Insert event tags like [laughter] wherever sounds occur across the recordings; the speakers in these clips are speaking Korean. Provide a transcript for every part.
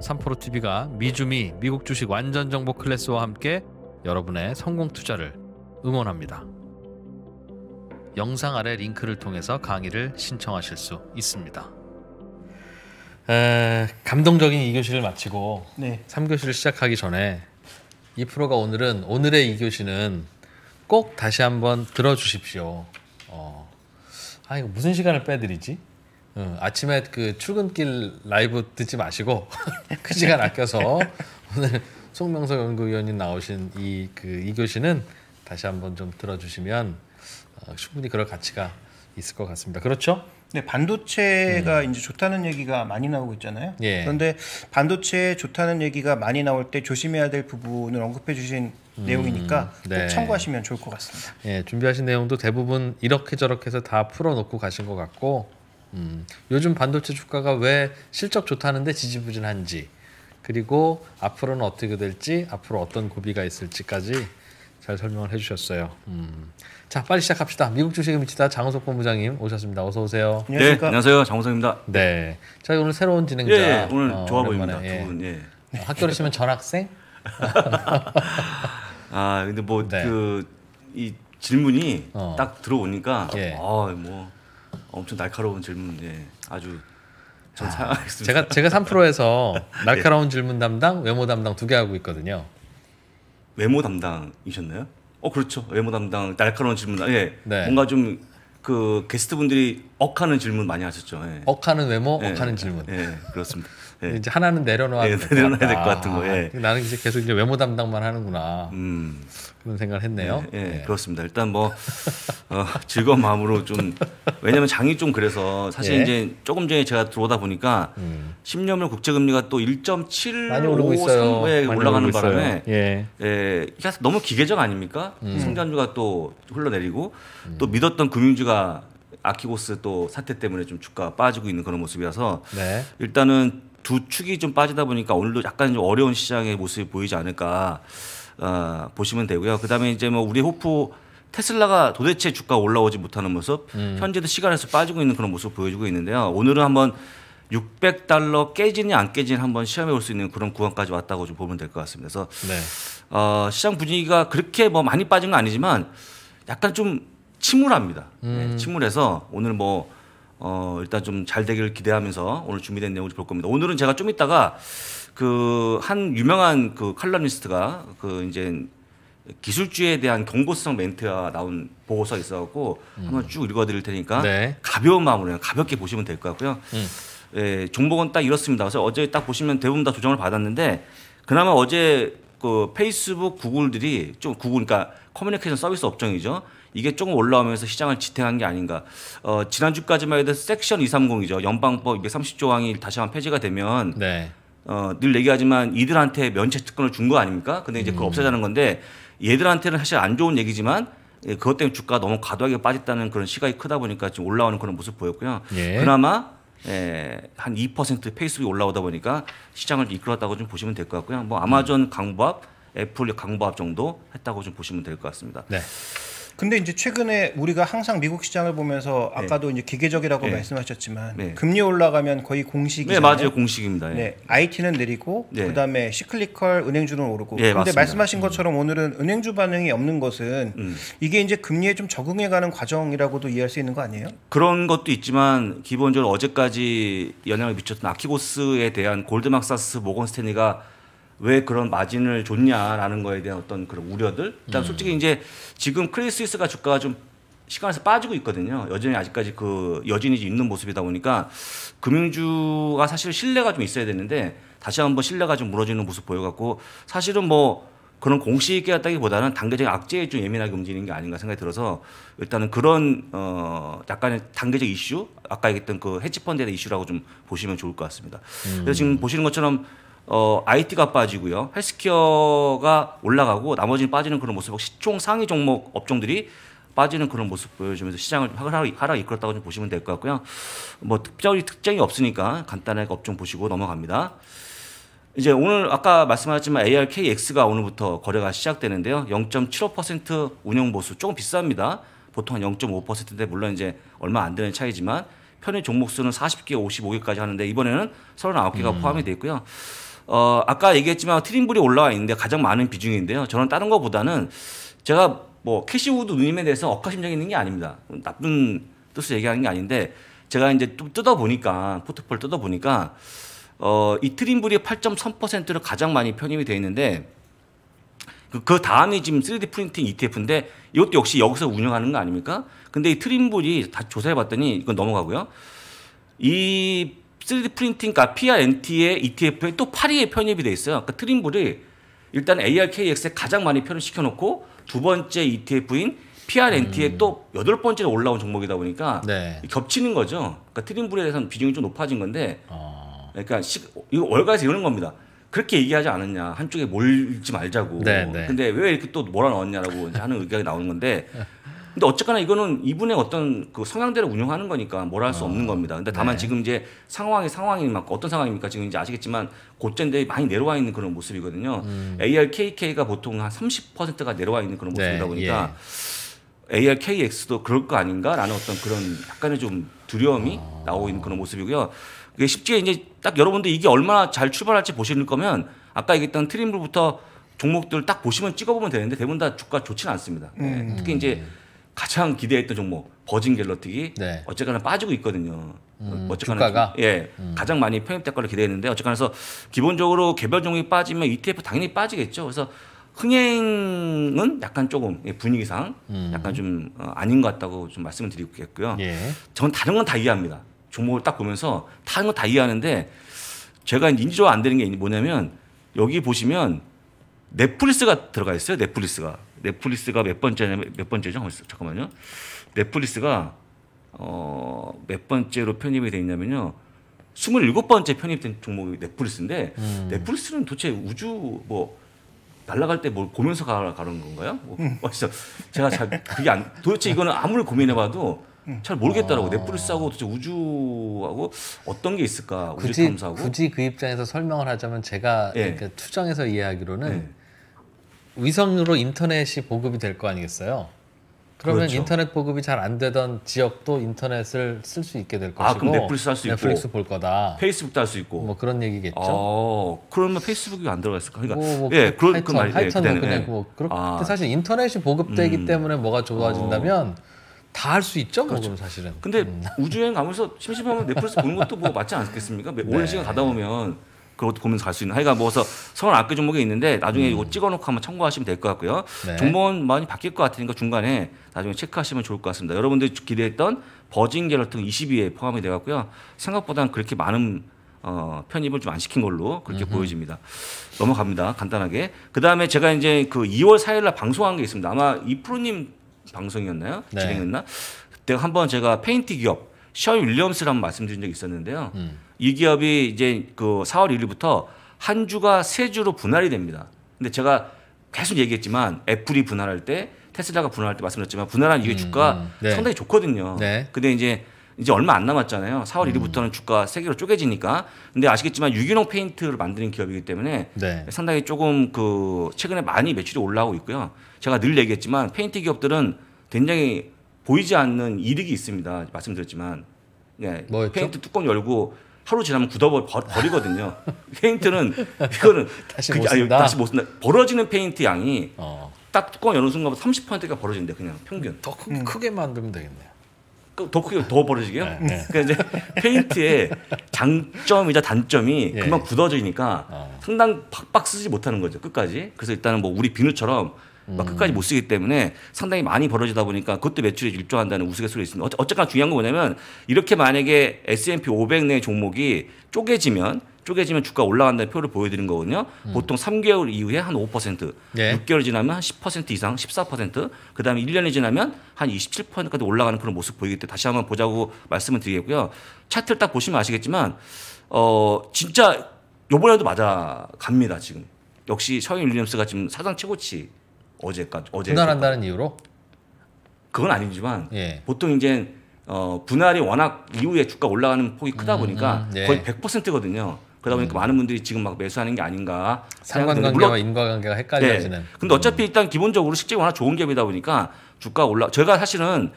삼프로 TV가 미주미 미국 주식 완전 정보 클래스와 함께 여러분의 성공 투자를 응원합니다. 영상 아래 링크를 통해서 강의를 신청하실 수 있습니다. 에, 감동적인 2교시를 마치고 네. 3교시를 시작하기 전에 이 프로가 오늘은 오늘의 2교시는 꼭 다시 한번 들어주십시오. 어, 아 이거 무슨 시간을 빼드리지? 어, 아침에 그 출근길 라이브 듣지 마시고 [laughs] 그 시간 아껴서 오늘 송명석 연구위원님 나오신 이 그 이교시는 다시 한번 좀 들어주시면 어, 충분히 그럴 가치가 있을 것 같습니다. 그렇죠? 네, 반도체가 음. 이제 좋다는 얘기가 많이 나오고 있잖아요. 예. 그런데 반도체 좋다는 얘기가 많이 나올 때 조심해야 될 부분을 언급해 주신 음, 내용이니까 네. 참고하시면 좋을 것 같습니다. 예, 준비하신 내용도 대부분 이렇게 저렇게 해서 다 풀어놓고 가신 것 같고 음, 요즘 반도체 주가가 왜 실적 좋다는데 지지부진한지 그리고 앞으로는 어떻게 될지 앞으로 어떤 고비가 있을지까지 잘 설명을 해주셨어요. 음. 자 빨리 시작합시다. 미국 주식을 미치다 장호석 본부장님 오셨습니다. 어서 오세요. 네, 네 안녕하세요. 장호석입니다. 네, 저 오늘 새로운 진행자 예, 예, 오늘 어, 좋아 보입니다. 예. 두 분. 예. 어, 예. 학교를 치면 전학생? [laughs] 아 근데 뭐 그이 네. 그 질문이 어. 딱 들어오니까 예. 아뭐 엄청 날카로운 질문 예 아주 전 아, 사랑하겠습니다. 제가 제가 3에서 [laughs] 날카로운 예. 질문 담당, 외모 담당 두 개 하고 있거든요. 외모 담당이셨나요? 어 그렇죠. 외모 담당 날카로운 질문. 아, 예. 네. 뭔가 좀 그 게스트분들이 억하는 질문 많이 하셨죠. 예. 억하는 외모, 예. 억하는 질문. 예, 그렇습니다. 예. 이제 하나는 내려놔야 예, 내려놔야 될 것 같은 거. 예. 아, 나는 이제 계속 이제 외모 담당만 하는구나. 음. 그런 생각을 했네요. 예, 예, 예. 그렇습니다. 일단 뭐 [laughs] 어, 즐거운 마음으로 좀 왜냐면 장이 좀 그래서 사실 예. 이제 조금 전에 제가 들어오다 보니까 음. 10년물 국제 금리가 또 1.753에 올라가는 바람에 예. 예, 너무 기계적 아닙니까? 음. 성장주가 또 흘러내리고 음. 또 믿었던 금융주가 아키고스 또 사태 때문에 좀 주가 빠지고 있는 그런 모습이라서 네. 일단은 두 축이 좀 빠지다 보니까 오늘도 약간 좀 어려운 시장의 모습이 보이지 않을까 어, 보시면 되고요. 그다음에 이제 뭐 우리 호프 테슬라가 도대체 주가 올라오지 못하는 모습, 음. 현재도 시간에서 빠지고 있는 그런 모습 보여주고 있는데요. 오늘은 한번 600달러 깨지니 안 깨지니 한번 시험해 볼 수 있는 그런 구간까지 왔다고 좀 보면 될 것 같습니다. 그래서 네. 어, 시장 분위기가 그렇게 뭐 많이 빠진 건 아니지만 약간 좀 침울합니다. 네, 음. 네, 침울해서 오늘 뭐 어, 일단 좀 잘 되기를 기대하면서 오늘 준비된 내용을 볼 겁니다. 오늘은 제가 좀 이따가 그 한 유명한 그 칼럼니스트가 그 이제 기술주에 대한 경고성 멘트가 나온 보고서 가 있어갖고 음. 한번 쭉 읽어드릴 테니까 네. 가벼운 마음으로 가볍게 보시면 될 것 같고요. 음. 예, 종목은 딱 이렇습니다. 그래서 어제 딱 보시면 대부분 다 조정을 받았는데 그나마 어제 그 페이스북 구글들이 좀 구글 그러니까 커뮤니케이션 서비스 업종이죠. 이게 조금 올라오면서 시장을 지탱한 게 아닌가. 어, 지난주까지만 해도 섹션 230이죠. 연방법 230조 항이 다시 한번 폐지가 되면 네. 어, 늘 얘기하지만 이들한테 면책 특권을 준 거 아닙니까? 근데 이제 그걸 음. 없애자는 건데 얘들한테는 사실 안 좋은 얘기지만 예, 그것 때문에 주가가 너무 과도하게 빠졌다는 그런 시각이 크다 보니까 지금 올라오는 그런 모습 보였고요. 예. 그나마 예, 한2% 페이스북이 올라오다 보니까 시장을 이끌었다고 좀 보시면 될 것 같고요. 뭐 아마존 음. 강보합, 애플 강보합 정도 했다고 좀 보시면 될 것 같습니다. 네. 근데 이제 최근에 우리가 항상 미국 시장을 보면서 네. 아까도 이제 기계적이라고 네. 말씀하셨지만 네. 금리 올라가면 거의 공식이잖 네, 맞아요. 공식입니다. 예. 네. IT는 내리고 그다음에 시클리컬 은행주는 오르고. 네, 근데 맞습니다. 말씀하신 음. 것처럼 오늘은 은행주 반응이 없는 것은 음. 이게 이제 금리에 좀 적응해 가는 과정이라고도 이해할 수 있는 거 아니에요? 그런 것도 있지만 기본적으로 어제까지 영향을 미쳤던 아키고스에 대한 골드막사스 모건스탠리가 왜 그런 마진을 줬냐라는 거에 대한 어떤 그런 우려들. 일단 음. 솔직히 이제 지금 크레이스위스가 주가가 좀 시간에서 빠지고 있거든요. 여전히 아직까지 그 여진이 있는 모습이다 보니까 금융주가 사실 신뢰가 좀 있어야 되는데 다시 한번 신뢰가 좀 무너지는 모습 보여갖고 사실은 뭐 그런 공식 계였다기보다는 단계적 악재에 좀 예민하게 움직이는 게 아닌가 생각이 들어서 일단은 그런 어 약간의 단계적 이슈 아까 얘기했던 그해치펀드의 이슈라고 좀 보시면 좋을 것 같습니다. 그래서 지금 음. 보시는 것처럼 어, IT가 빠지고요. 헬스케어가 올라가고 나머지는 빠지는 그런 모습, 시총 상위 종목 업종들이 빠지는 그런 모습 보여주면서 시장을 하락, 하 이끌었다고 좀 보시면 될 것 같고요. 뭐 특별히 특징이 없으니까 간단하게 업종 보시고 넘어갑니다. 이제 오늘 아까 말씀하셨지만 ARKX가 오늘부터 거래가 시작되는데요. 0.75% 운영 보수 조금 비쌉니다. 보통 한 0.5%인데 물론 이제 얼마 안 되는 차이지만 편의 종목 수는 40개, 55개까지 하는데 이번에는 39개가 음. 포함이 되어 있고요. 어, 아까 얘기했지만 트림블이 올라와 있는데 가장 많은 비중인데요. 저는 다른 거보다는 제가 뭐 캐시우드 누님에 대해서 억하심정 있는 게 아닙니다. 나쁜 뜻을 얘기하는 게 아닌데 제가 이제 좀 뜯어 보니까 포트폴 뜯어 보니까 어, 이 트림블이 8.3%를 가장 많이 편입이 돼 있는데 그, 그 다음이 지금 3D 프린팅 ETF인데 이것도 역시 여기서 운영하는 거 아닙니까? 근데 이 트림블이 다 조사해 봤더니 이건 넘어가고요. 이 3D 프린팅 과 p r NT의 ETF에 또 파리에 편입이 돼 있어요. 그러니까 트림블이 일단 ARKX에 가장 많이 편을 시켜놓고 두 번째 ETF인 PRNT에 음. 또 여덟 번째로 올라온 종목이다 보니까 네. 겹치는 거죠. 그러니까 트림블에 대해서는 비중이 좀 높아진 건데, 어. 그러니까 시, 이거 월가에서 이러는 겁니다. 그렇게 얘기하지 않았냐 한쪽에 몰지 말자고. 네, 네. 근데 왜 이렇게 또 몰아넣었냐라고 하는 의견이 나오는 건데 [laughs] 근데 어쨌거나 이거는 이분의 어떤 그 성향대로 운영하는 거니까 뭐라 할수 어. 아, 없는 겁니다. 근데 다만 네. 지금 이제 상황이 상황이 막 어떤 상황입니까? 지금 이제 아시겠지만 고점대 많이 내려와 있는 그런 모습이거든요. 음. ARKK가 보통 한 30%가 내려와 있는 그런 모습이다 네, 보니까 예. ARKX도 그럴 거 아닌가라는 어떤 그런 약간의 좀 두려움이 어. 나오고 있는 그런 모습이고요. 그게 쉽게 이제 딱 여러분들 이게 얼마나 잘 출발할지 보시는 거면 아까 얘기했던 트림블부터 종목들 딱 보시면 찍어보면 되는데 대부분 다 주가 좋지는 않습니다. 음. 네. 특히 이제 음. 가장 기대했던 종목 버진 갤러틱이 네. 어쨌거나 빠지고 있거든요. 음, 어쨌거나 주가가? 예 음. 가장 많이 편입될 걸로 기대했는데 어쨌거나 해서 기본적으로 개별 종목이 빠지면 ETF 당연히 빠지겠죠. 그래서 흥행은 약간 조금 예, 분위기상 음. 약간 좀 어, 아닌 것 같다고 좀 말씀을 드리고 있겠고요. 예. 저는 다른 건 다 이해합니다. 종목을 딱 보면서 다른 건 다 이해하는데 제가 인지적으로 안 되는 게 뭐냐면 여기 보시면 넷플릭스가 들어가 있어요. 넷플릭스가. 넷플릭스가 몇 번째냐면 몇 번째죠? 잠깐만요. 넷플릭스가 어, 몇 번째로 편입이 돼 있냐면요. 27번째 편입된 종목이 넷플릭스인데 음. 넷플릭스는 도대체 우주 뭐 날라갈 때 뭘 보면서 가, 가는 건가요? 뭐, 진짜 음. 뭐 제가 잘 그게 안 도대체 이거는 아무리 고민해봐도 음. 잘 모르겠다라고 아. 넷플릭스하고 도대체 우주하고 어떤 게 있을까 우주 탐사하고 굳이 그 입장에서 설명을 하자면 제가 네. 그러니까 투정해서 이해하기로는 네. 위성으로 인터넷이 보급이 될 거 아니겠어요? 그러면 그렇죠. 인터넷 보급이 잘 안 되던 지역도 인터넷을 쓸 수 있게 될 아, 것이고 아, 그럼 넷플릭스 할 수 있고 넷플릭스 볼 거다. 페이스북도 할 수 있고 뭐 그런 얘기겠죠. 아, 그러면 페이스북이 안 들어가 을까 그러니까 뭐, 뭐 예, 그, 그런 그 말이 하여 예, 그냥 뭐그렇 아, 사실 인터넷이 보급되기 음, 때문에 뭐가 좋아진다면 어. 다할 수 있죠, 뭐 그렇죠. 사실은. 근데 음. 우주여행 가면서 심심하면 넷플릭스 보는 것도 뭐 맞지 않겠습니까? 오랜 네. 시간 가다 보면 그것도 보면서 갈 수 있는. 하여간 뭐서 서울 아껴 종목이 있는데 나중에 음. 이거 찍어놓고 한번 참고하시면 될 것 같고요. 네. 종목은 많이 바뀔 것 같으니까 중간에 나중에 체크하시면 좋을 것 같습니다. 여러분들이 기대했던 버진 갤러튼 20위에 포함이 돼갖고요. 생각보다는 그렇게 많은 어, 편입을 좀 안 시킨 걸로 그렇게 음흠. 보여집니다. 넘어갑니다. 간단하게. 그 다음에 제가 이제 그 2월 4일날 방송한 게 있습니다. 아마 이 프로님 방송이었나요? 네. 진행했나? 그때 한번 제가 페인트 기업 셔 윌리엄스라는 말씀드린 적이 있었는데요. 음. 이 기업이 이제 그 4월 1일부터 한 주가 세 주로 분할이 됩니다. 근데 제가 계속 얘기했지만 애플이 분할할 때 테슬라가 분할할 때 말씀드렸지만 분할한 이후 음, 주가 음, 음, 네. 상당히 좋거든요. 네. 근데 이제 이제 얼마 안 남았잖아요. 4월 1일부터는 음. 주가 세개로 쪼개지니까. 근데 아시겠지만 유기농 페인트를 만드는 기업이기 때문에 네. 상당히 조금 그 최근에 많이 매출이 올라오고 있고요. 제가 늘 얘기했지만 페인트 기업들은 굉장히 보이지 않는 이득이 있습니다. 말씀드렸지만. 네. 뭐였죠? 페인트 뚜껑 열고 하루 지나면 굳어버리거든요. 페인트는 이거는 [laughs] 다시 그게, 못 아니, 다시 못 쓴다. 벌어지는 페인트 양이 어. 딱 뚜껑 여는 순간부터 30%가 벌어진대 그냥 평균. 더 크, 음. 크게 만들면 되겠네요. 그, 더 크게 더 벌어지게요. 네, 네. 그러니까 이제 페인트의 장점이자 단점이 예. 금방 굳어지니까 어. 상당 박박 쓰지 못하는 거죠 끝까지. 그래서 일단은 뭐 우리 비누처럼 막 음. 끝까지 못 쓰기 때문에 상당히 많이 벌어지다 보니까 그것도 매출이 일조한다는 우스갯소리 있습니다. 어쨌거나 중요한 건 뭐냐면 이렇게 만약에 S&P 500 내 종목이 쪼개지면 쪼개지면 주가 올라간다는 표를 보여드리는 거거든요. 음. 보통 3개월 이후에 한 5%, 네. 6개월 지나면 한 10% 이상, 14%, 그 다음에 1년이 지나면 한 27%까지 올라가는 그런 모습 보이기 때문에 다시 한번 보자고 말씀을 드리겠고요. 차트를 딱 보시면 아시겠지만, 어, 진짜 요번에도 맞아 갑니다, 지금. 역시 서인 윌리엄스가 지금 사상 최고치 어제까지 어제 분할한다는 이유로? 그건 아니지만 예. 보통 이제 어, 분할이 워낙 이후에 주가 올라가는 폭이 크다 음, 보니까 음, 음, 예. 거의 100%거든요. 그러다 보니까 음. 많은 분들이 지금 막 매수하는 게 아닌가. 상관관계와 물론, 인과관계가 헷갈려지는. 네. 근데 어차피 음. 일단 기본적으로 실제 워낙 좋은 기업이다 보니까 주가 올라. 제가 사실은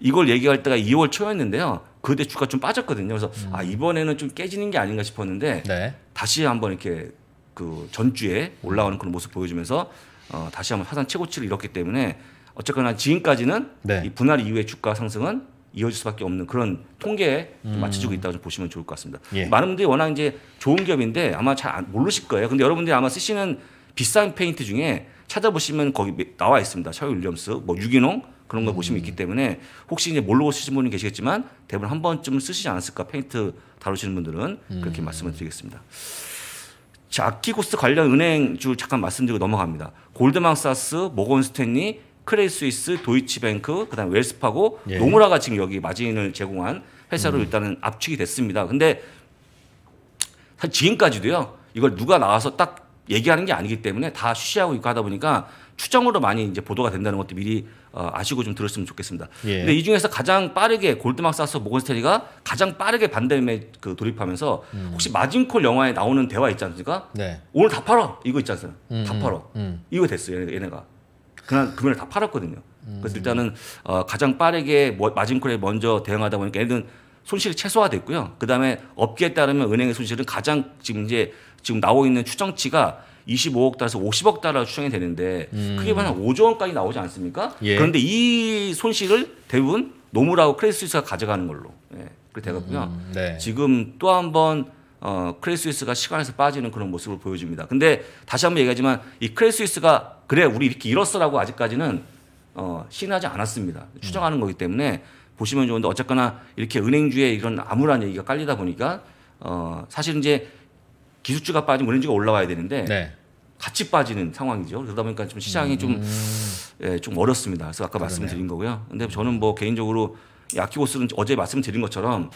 이걸 얘기할 때가 2월 초였는데요. 그때 주가 좀 빠졌거든요. 그래서 음. 아 이번에는 좀 깨지는 게 아닌가 싶었는데 네. 다시 한번 이렇게 그 전주에 올라오는 그런 모습 보여주면서 어, 다시 한번 사상 최고치를 잃었기 때문에 어쨌거나 지금까지는 네. 이 분할 이후의 주가 상승은 이어질 수밖에 없는 그런 통계에 음. 맞춰주고 있다고 좀 보시면 좋을 것 같습니다. 예. 많은 분들이 워낙 이제 좋은 기업인데 아마 잘 모르실 거예요. 근데 여러분들이 아마 쓰시는 비싼 페인트 중에 찾아보시면 거기 나와 있습니다. 셔유 윌리엄스, 뭐 유기농 그런 걸 음. 보시면 있기 때문에 혹시 이제 모르고 쓰신 분이 계시겠지만 대부분 한 번쯤 쓰시지 않았을까 페인트 다루시는 분들은 그렇게 음. 말씀을 드리겠습니다. 아키고스 관련 은행주 잠깐 말씀드리고 넘어갑니다. 골드만사스, 모건스탠리, 크레이스위스, 도이치뱅크, 그다음 웰스파고, 예. 노무라가 지금 여기 마진을 제공한 회사로 음. 일단은 압축이 됐습니다. 근데 사실 지금까지도요. 이걸 누가 나와서 딱 얘기하는 게 아니기 때문에 다 쉬쉬하고 있고 하다 보니까 추정으로 많이 이제 보도가 된다는 것도 미리 어, 아시고 좀 들었으면 좋겠습니다. 예. 근데 이 중에서 가장 빠르게 골드막사스 모건스테리가 가장 빠르게 반대매에 그 돌입하면서 음. 혹시 마징콜 영화에 나오는 대화 있지 않습니까? 네. 오늘 다 팔아 이거 있지 않습니까? 음, 음 다 팔아 음. 이거 됐어요 얘네, 가 그날 금요일 그 다 팔았거든요. 음. 그래서 일단은 어, 가장 빠르게 뭐, 마징콜에 먼저 대응하다 보니까 얘는 네 손실이 최소화됐고요. 그 다음에 업계에 따르면 은행의 손실은 가장 지금 이제 지금 나오고 있는 추정치가 25억 달러에서 50억 달러 추정이 되는데 음. 크게 보면 5조 원까지 나오지 않습니까? 예. 그런데 이 손실을 대부분 노무라고 크레딧 스위스가 가져가는 걸로 예. 그렇게 돼갖고요. 음. 네. 지금 또 한번 어, 크레딧 스위스가 시간에서 빠지는 그런 모습을 보여줍니다. 근데 다시 한 번 얘기하지만 이 크레딧 스위스가 그래 우리 이렇게 잃었어라고 아직까지는 어, 신하지 않았습니다. 추정하는 음. 거기 때문에 보시면 좋은데 어쨌거나 이렇게 은행주의 이런 암울한 얘기가 깔리다 보니까 어, 사실 이제 기술주가 빠지면 오렌지가 올라와야 되는데 네. 같이 빠지는 상황이죠. 그러다 보니까 좀 시장이 좀좀 음. 예, 좀 어렵습니다. 그래서 아까 그러네요. 말씀드린 거고요. 근데 저는 뭐 개인적으로 아키고스는 어제 말씀드린 것처럼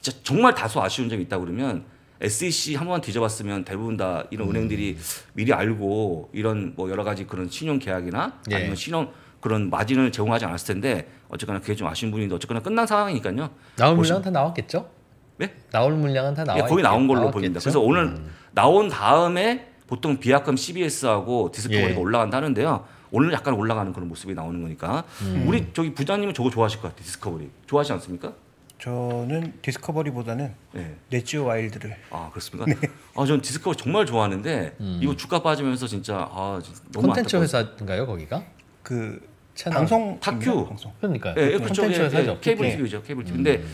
진짜 정말 다소 아쉬운 점이 있다 그러면 SEC 한번 뒤져봤으면 대부분 다 이런 음. 은행들이 미리 알고 이런 뭐 여러 가지 그런 신용 계약이나 예. 아니면 신용 그런 마진을 제공하지 않았을 텐데 어쨌거나 그게 좀 아쉬운 부분인데 어쨌거나 끝난 상황이니까요. 나올 물량 다 나왔겠죠? 네? 나올 물량은 다 예, 나와 예, 거의 나온 걸로 보입니다. 그래서 오늘 음. 나온 다음에 보통 비약금 CBS하고 디스크 예. 리가 올라간다는데요. 오늘 약간 올라가는 그런 모습이 나오는 거니까 음. 우리 저기 부장님은 저거 좋아하실 것 같아요. 디스커버리 좋아하지 않습니까? 저는 디스커버리보다는 네. 예. 넷지 와일드를 아 그렇습니까? 네. 아전 디스커버리 정말 좋아하는데 음. 이거 주가 빠지면서 진짜 아 너무 콘텐츠 회사인가요 거기가? 그 채널. 방송 타큐 방송. 그러니까 예, 예 네, 그쪽에 케이블 TV죠 케이블 TV. 음. 근데 음.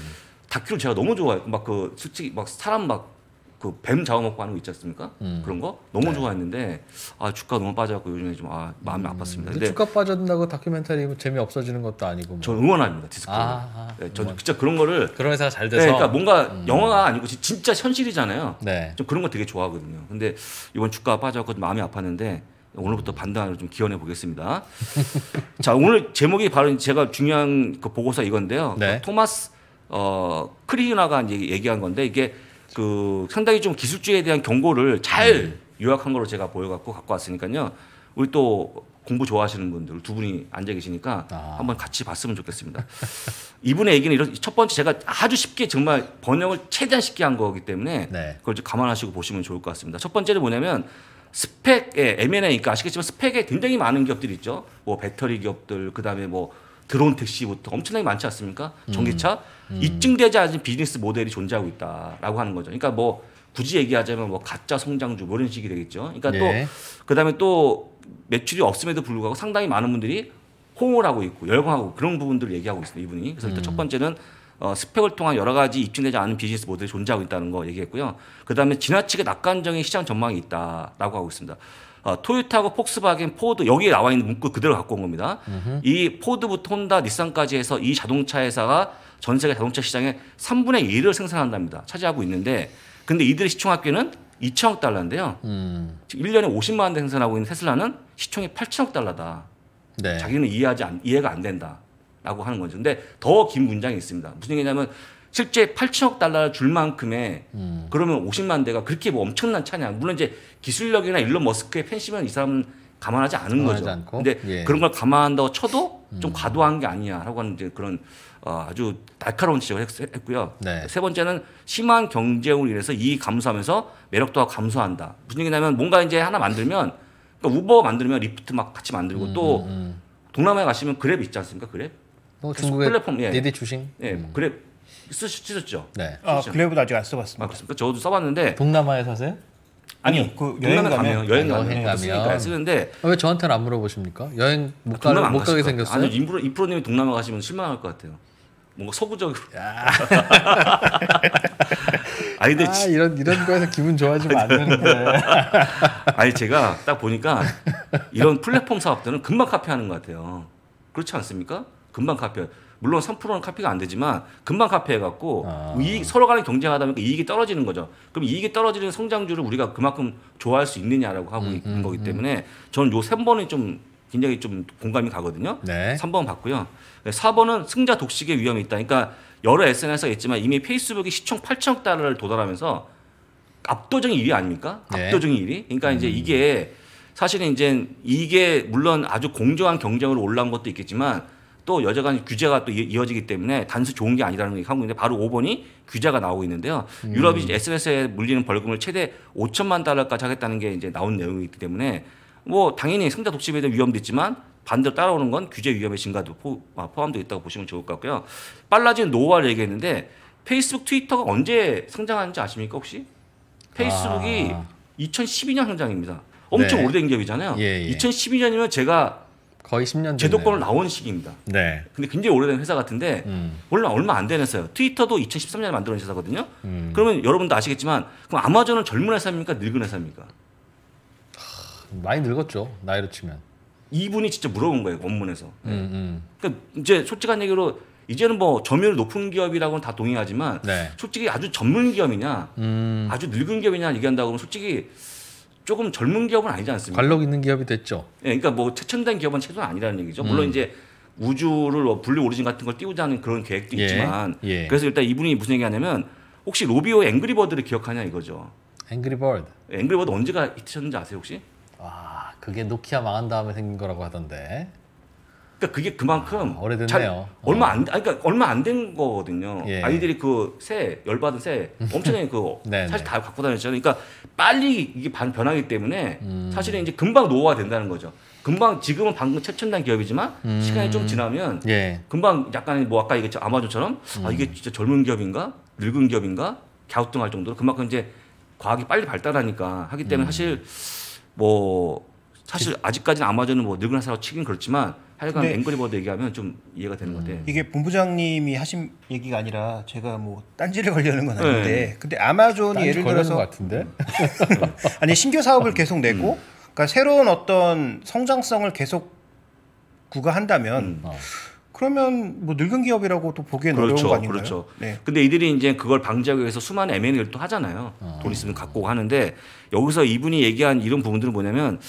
다큐를 제가 너무 좋아해요. 막 그 솔직히 막 사람 막 그 뱀 잡아먹고 하는 거 있지 않습니까? 음. 그런 거 너무 네. 좋아했는데 아 주가 너무 빠져갖고 요즘에 좀아 마음이 음. 아팠습니다. 근데, 주가 빠진다고 다큐멘터리 뭐 재미 없어지는 것도 아니고. 뭐. 저 응원합니다. 디스크 아, 아, 네, 저 진짜 그런 거를 그런 회사잘 네, 돼서. 네, 그러니까 뭔가 음. 영화가 아니고 진짜 현실이잖아요. 네. 좀 그런 거 되게 좋아하거든요. 근데 이번 주가 빠져갖고 좀 마음이 아팠는데 오늘부터 반등을 대좀 기원해 보겠습니다. [laughs] 자 오늘 제목이 바로 제가 중요한 그 보고서 이건데요. 네. 토마스 어, 크리나가 유 얘기한 건데 이게 그 상당히 좀 기술주의에 대한 경고를 잘 음. 요약한 걸로 제가 보여갖고 갖고 왔으니까요. 우리 또 공부 좋아하시는 분들 두 분이 앉아 계시니까 아. 한번 같이 봤으면 좋겠습니다. [laughs] 이분의 얘기는 이런 첫 번째 제가 아주 쉽게 정말 번역을 최대한 쉽게 한 거기 때문에 네. 그걸 좀 감안하시고 보시면 좋을 것 같습니다. 첫 번째는 뭐냐면 스펙에 M&A니까 아시겠지만 스펙에 굉장히 많은 기업들이 있죠. 뭐 배터리 기업들 그다음에 뭐 드론 택시부터 엄청나게 많지 않습니까? 음. 전기차 음. 입증되지 않은 비즈니스 모델이 존재하고 있다라고 하는 거죠. 그러니까 뭐 굳이 얘기하자면 뭐 가짜 성장주 뭐 이런 식이 되겠죠. 그러니까 네. 또 그다음에 또 매출이 없음에도 불구하고 상당히 많은 분들이 호응을 하고 있고 열광하고 그런 부분들을 얘기하고 있습니다. 이분이 그래서 일단 음. 첫 번째는 어, 스펙을 통한 여러 가지 입증되지 않은 비즈니스 모델이 존재하고 있다는 거 얘기했고요. 그다음에 지나치게 낙관적인 시장 전망이 있다라고 하고 있습니다. 어, 토요타고 폭스바겐, 포드 여기에 나와 있는 문구 그대로 갖고 온 겁니다. 으흠. 이 포드부터 혼다, 닛산까지 해서 이 자동차 회사가 전 세계 자동차 시장의 3분의 1을 생산한답니다. 차지하고 있는데 근데 이들의 시총 합계는 2천억 달러인데요. 음. 1년에 50만 대 생산하고 있는 테슬라는 시총이 8천억 달러다. 네. 자기는 이해하지 안, 이해가 안 된다라고 하는 거죠. 근데 더 긴 문장이 있습니다. 무슨 얘기냐면 실제 8천억 달러를 줄 만큼의 음. 그러면 50만 대가 그렇게 뭐 엄청난 차냐. 물론 이제 기술력이나 일론 머스크의 팬심은 이 사람은 감안하지 않은 거죠. 않고. 근데 예. 그런 걸 감안한다고 쳐도 음. 좀 음. 과도한 게 아니냐라고 하는 이제 그런 어, 아주 날카로운 지적을 했, 고요세 네. 번째는 심한 경쟁으로 인해서 이 감소하면서 매력도가 감소한다. 무슨 얘기냐면 뭔가 이제 하나 만들면 그러니까 우버 만들면 리프트 막 같이 만들고 음, 또 음, 음. 동남아에 가시면 그랩 있지 않습니까? 그랩? 뭐 중국의 플랫폼 예. 디디 주식. 예. 음. 그랩 쓰셨죠? 네. 아, 글래브도 아직 안 써봤습니다. 아, 그렇습니까? 저도 써봤는데 동남아에 사세요? 아니, 그 여행 가면 여행 가면 네, 쓰는데왜 아, 저한테는 안 물어보십니까? 여행 못 아, 못 가게 생겼어요. 아니, 인프로 인프로님이 동남아 가시면 실망할 것 같아요. 뭔가 서구적으로. [laughs] 아니 근데 아, 이런 이런 거에서 기분 좋아지면 안 되는데. 아니 제가 딱 보니까 이런 플랫폼 사업들은 금방 카피하는 것 같아요. 그렇지 않습니까? 금방 카피. 물론 3%는 카피가 안 되지만 금방 카피해갖고 아. 이익, 서로 간에 경쟁하다 보니까 그 이익이 떨어지는 거죠. 그럼 이익이 떨어지는 성장주를 우리가 그만큼 좋아할 수 있느냐라고 하고 음, 있는 음, 거기 음. 때문에 저는 요 3번이 좀 굉장히 좀 공감이 가거든요. 네. 3번 봤고요. 4번은 승자 독식의 위험이 있다. 그러니까 여러 SNS가 있지만 이미 페이스북이 시청 8천억 달러를 도달하면서 압도적인 일이 아닙니까? 네. 압도적인 일이. 그러니까 음. 이제 이게 사실은 이제 이게 물론 아주 공정한 경쟁으로 올라온 것도 있겠지만 또 여자간 규제가 또 이어지기 때문에 단순 좋은 게 아니라는 게 하고 있는데 바로 5번이 규제가 나오고 있는데요. 음. 유럽이 음. SNS에 물리는 벌금을 최대 5천만 달러까지 하겠다는 게 이제 나온 내용이기 때문에 뭐 당연히 승자 독집에 대한 위험도 있지만 반대로 따라오는 건 규제 위험의 증가도 포, 아, 함되어 있다고 보시면 좋을 것 같고요. 빨라진 노화를 얘기했는데 페이스북, 트위터가 언제 성장하는지 아십니까 혹시? 페이스북이 아. 2012년 성장입니다. 엄청 네. 오래된 기업이잖아요. 예, 예. 2012년이면 제가 거의 10년 제도권을 나온 시기입니다. 네. 근데 굉장히 오래된 회사 같은데 음. 원래 얼마 안 되는 회사예요. 트위터도 2013년에 만들어진 회사거든요. 음. 그러면 여러분도 아시겠지만 그럼 아마존은 젊은 회사입니까? 늙은 회사입니까? 많이 늙었죠. 나이로 치면. 이분이 진짜 물어본 거예요. 원문에서. 네. 음, 음, 그러니까 이제 솔직한 얘기로 이제는 뭐 점유율 높은 기업이라고는 다 동의하지만 네. 솔직히 아주 전문 기업이냐 음. 아주 늙은 기업이냐 얘기한다고 하면 솔직히 조금 젊은 기업은 아니지 않습니까? 관록 있는 기업이 됐죠. 예, 그러니까 뭐 최첨단 기업은 최소 아니라는 얘기죠. 물론 음. 이제 우주를 뭐 분류 오리진 같은 걸 띄우자는 그런 계획도 예, 있지만 예. 그래서 일단 이분이 무슨 얘기하냐면 혹시 로비오 앵그리버드를 기억하냐 이거죠. 앵그리버드. 앵그리버드 언제가 히트쳤는지 아세요 혹시? 와 아, 그게 노키아 망한 다음에 생긴 거라고 하던데. 그러니까 그게 그만큼 아, 오래됐네요. 잘, 얼마 안 아, 그러니까 얼마 안 된 거거든요. 예. 아이들이 그 새 열받은 새 [laughs] 엄청나게 그 네, 네. 사실 다 갖고 다녔잖아요 그러니까 빨리 이게 변하기 때문에 음. 사실은 이제 금방 노후화 된다는 거죠. 금방 지금은 방금 최첨단 기업이지만 음. 시간이 좀 지나면 예. 금방 약간 뭐 아까 얘기했죠 아마존처럼 아, 음. 아 이게 진짜 젊은 기업인가 늙은 기업인가 갸우뚱할 정도로 그만큼 이제 과학이 빨리 발달하니까 하기 때문에 음. 사실 뭐 사실 아직까지는 아마존은 뭐 늙은 회사로 치긴 그렇지만 하여간 앵그리버드 얘기하면 좀 이해가 되는 음. 것 같아. 요 이게 본부장님이 하신 얘기가 아니라 제가 뭐 딴지를 걸려는 건 네. 아닌데 네. 근데 아마존이 예를 들어서 같은데 [laughs] 아니 신규 사업을 계속 내고 음. 그러니까 새로운 어떤 성장성을 계속 구가한다면 음. 어. 그러면 뭐 늙은 기업이라고 또보기에는 그렇죠, 어려운 거 아닌가요? 그렇죠. 네. 근데 이들이 이제 그걸 방지하기 위해서 수많은 M&A를 또 하잖아요. 아. 돈 있으면 갖고 가는데 여기서 이분이 얘기한 이런 부분들은 뭐냐면